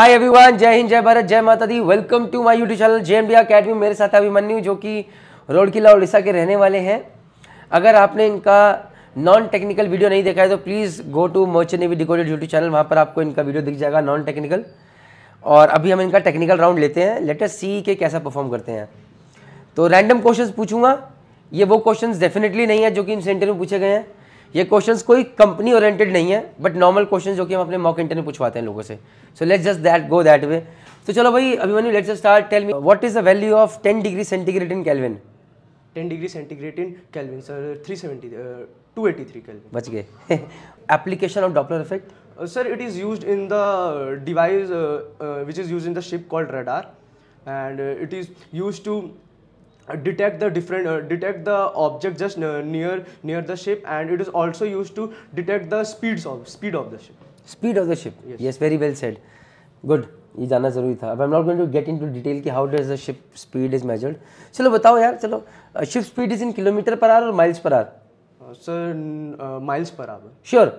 Hi everyone जय हिंद जय भारत जय माता दी welcome to my YouTube channel J M D academy मेरे साथ अभिमन्यु जो कि रोडकिला उड़ीसा के रहने वाले हैं अगर आपने इनका नॉन टेक्निकल वीडियो नहीं देखा है तो प्लीज़ गो टू मोचन एवी डिकोडेड यूट्यूब चैनल वहाँ पर आपको इनका वीडियो दिख जाएगा नॉन टेक्निकल और अभी हम इनका टेक्निकल राउंड लेते हैं लेटर सी के कैसा परफॉर्म करते हैं तो रैंडम क्वेश्चन पूछूंगा ये वो क्वेश्चन डेफिनेटली नहीं है जो कि इन सेंटर में पूछे गए हैं ये क्वेश्चंस कोई कंपनी ओरिएंटेड नहीं है बट नॉर्मल क्वेश्चन जो कि हम अपने मॉक इंटरव्यू पूछवाते हैं लोगों से so let's just that go that way तो चलो भाई Abhimanyu let's start tell me what is the value of ten degree centigrade in kelvin ten degree centigrade in kelvin sir three seventy two eighty three बच गए application of Doppler effect sir it is use in the device which is use in the ship called radar and it is is to detect the different uh, detect the object just near near the ship and it is also used to detect the speeds of speed of the ship speed of the ship yes, yes very well said good ये जानना ज़रूरी था अब I am not going to get into detail कि how does the ship speed is measured चलो बताओ यार चलो ship speed is in kilometer per hour और miles per hour sir miles per hour sure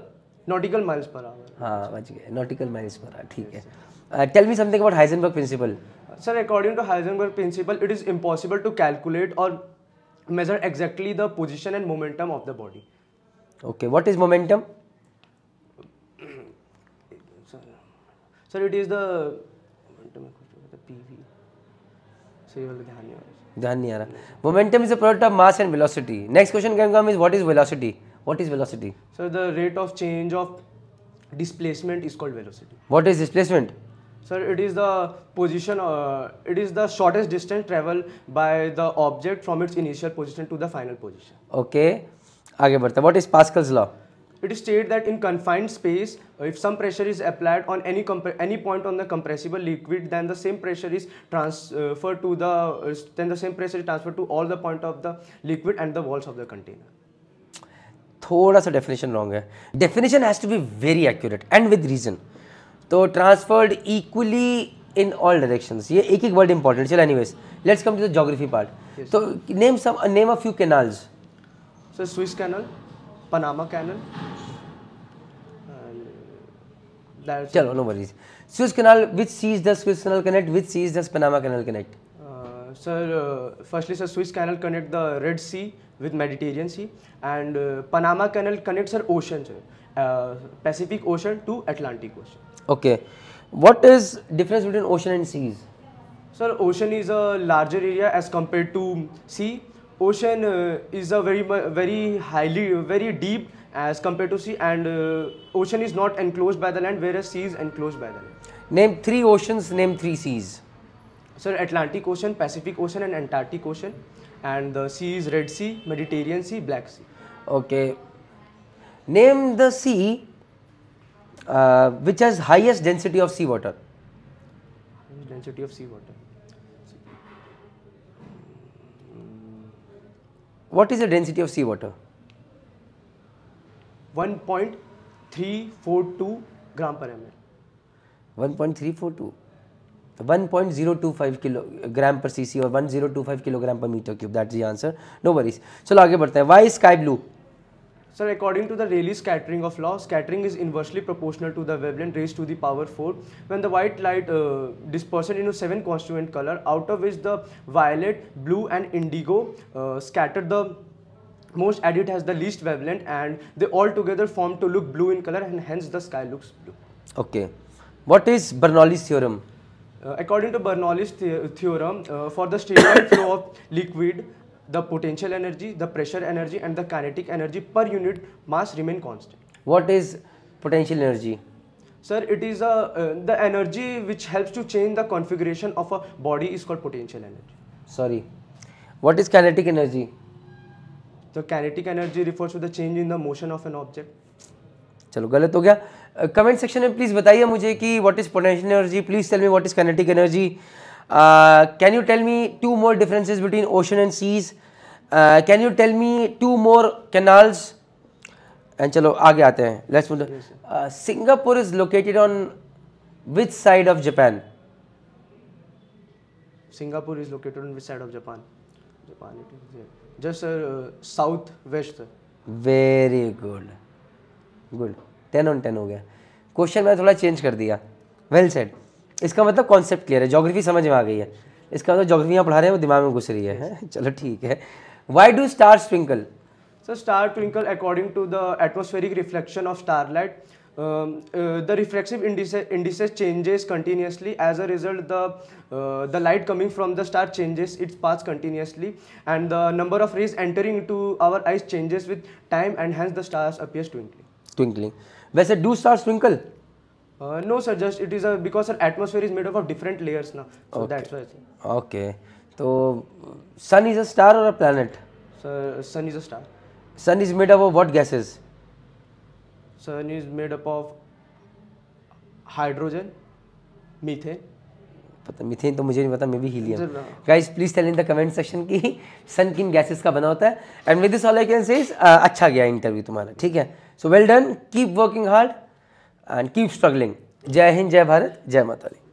nautical miles per hour हाँ बच गए nautical miles per hour ठीक है tell me something about Heisenberg principle sir according to Heisenberg principle it is impossible to calculate और major exactly the position and momentum of the body okay what is momentum sir it is दोमेंटम ध्यान नहीं आ रहा momentum is a product of mass and velocity next question can come is what is velocity what is velocity sir the rate of change of displacement is called velocity what is displacement Sir, it is the position, uh, it is the shortest distance traveled by the object from its initial position to the final position. Okay. आगे बढ़ते What is Pascal's law? It is stated that in confined space, if some pressure is applied on any any point on the compressible liquid, then the same pressure is transferred to the uh, then the same pressure is transferred to all the point of the liquid and the walls of the container. थोड़ा सा definition wrong है Definition has to be very accurate and with reason. तो transferred equally in all direction ये एक एक word important तो चलो anyways let's come to the geography part तो name some name a few canals sir Swiss canal Panama canal चलो no worries Swiss canal which seas the Swiss canal connect which seas the Panama canal connect sir firstly sir Swiss canal connect the Red Sea with Mediterranean sea and Panama canal connect sir ocean sir Pacific ocean to Atlantic ocean Okay. What is difference between ocean and seas? Sir, ocean is a larger area as compared to sea. Ocean uh, is a very, very highly, very deep as compared to sea and uh, ocean is not enclosed by the land whereas sea is enclosed by the land. Name three oceans, name three seas. Sir, Atlantic Ocean, Pacific Ocean and Antarctic Ocean and the sea is Red Sea, Mediterranean Sea, Black Sea. Okay. Name the sea uh, which has highest density of seawater? Density of seawater. What is the density of seawater? 1.342 gram per ml. 1.342. 1.025 kilogram per CC और 1025 kilogram per meter cube that is answer no worries चलो आगे बढ़ते हैं why sky blue Sir, according to the Rayleigh scattering of law, scattering is inversely proportional to the wavelength raised to the power 4 when the white light uh, disperses into 7 constituent color out of which the violet, blue and indigo uh, scatter the most Added it has the least wavelength and they all together form to look blue in color and hence the sky looks blue. Okay. What is Bernoulli's theorem? Uh, according to Bernoulli's the theorem, uh, for the steady flow of liquid the potential energy the pressure energy and the kinetic energy per unit mass remain constant what is potential energy sir it is the energy which help to change the configuration of a body is called potential energy sorry what is kinetic energy the kinetic energy refers to the change in the motion of an object चलो गलत हो गया comment uh, section में please बताइए मुझे कि what is potential energy please tell me what is kinetic energy can you tell me two more differences between ocean and seas can you tell me two more canals and चलो आगे आते हैं let's Singapore is located on which side of Japan Singapore is located on which side of Japan Japan, it south west very good good ten on ten हो गया question मैंने थोड़ा change कर दिया वेल well इसका मतलब concept clear है geography समझ में आ गई है इसका मतलब जोग्राफी पढ़ा रहे हैं वो दिमाग में घुस रही है चलो ठीक है why do star sprinkle sir star twinkle according to the atmospheric reflection of star light the reflexive indices changes continuously as a result the light coming from the star changes its pass continuously and the number of rays entering to our eyes changes with time and hence the stars appears twinkling twinkling वैसे do star twinkle no sir just it is because sir atmosphere is made of different layers ना okay तो sun is a star और a planet sun is a star sun is made up of what gases sun is made up of hydrogen methane पता methane तो मुझे नहीं पता maybe helium guys please tell in the comment section की सन किन गैसेस का बना होता है and with this all I can say अच्छा गया इंटरव्यू तुम्हारा ठीक है so well done keep working hard and keep struggling जय हिंद जय भारत जय माता दी